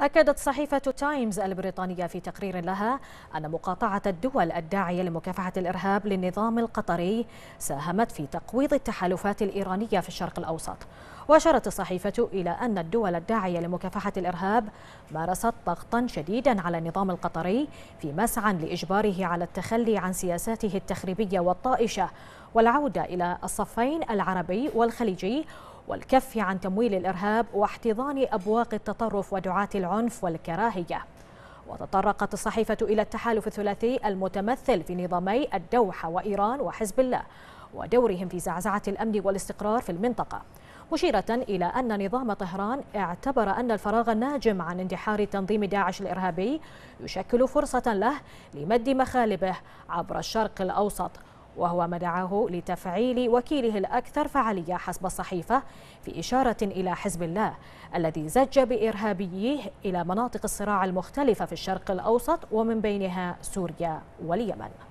أكدت صحيفة تايمز البريطانية في تقرير لها أن مقاطعة الدول الداعية لمكافحة الإرهاب للنظام القطري ساهمت في تقويض التحالفات الإيرانية في الشرق الأوسط وأشارت الصحيفة إلى أن الدول الداعية لمكافحة الإرهاب مارست ضغطا شديدا على النظام القطري في مسعى لإجباره على التخلي عن سياساته التخريبية والطائشة والعودة إلى الصفين العربي والخليجي والكف عن تمويل الإرهاب واحتضان أبواق التطرف ودعاة العنف والكراهية وتطرقت الصحيفة إلى التحالف الثلاثي المتمثل في نظامي الدوحة وإيران وحزب الله ودورهم في زعزعة الأمن والاستقرار في المنطقة مشيرة إلى أن نظام طهران اعتبر أن الفراغ الناجم عن اندحار تنظيم داعش الإرهابي يشكل فرصة له لمد مخالبه عبر الشرق الأوسط وهو ما دعاه لتفعيل وكيله الأكثر فعالية حسب الصحيفة في إشارة إلى حزب الله الذي زج بإرهابيه إلى مناطق الصراع المختلفة في الشرق الأوسط ومن بينها سوريا واليمن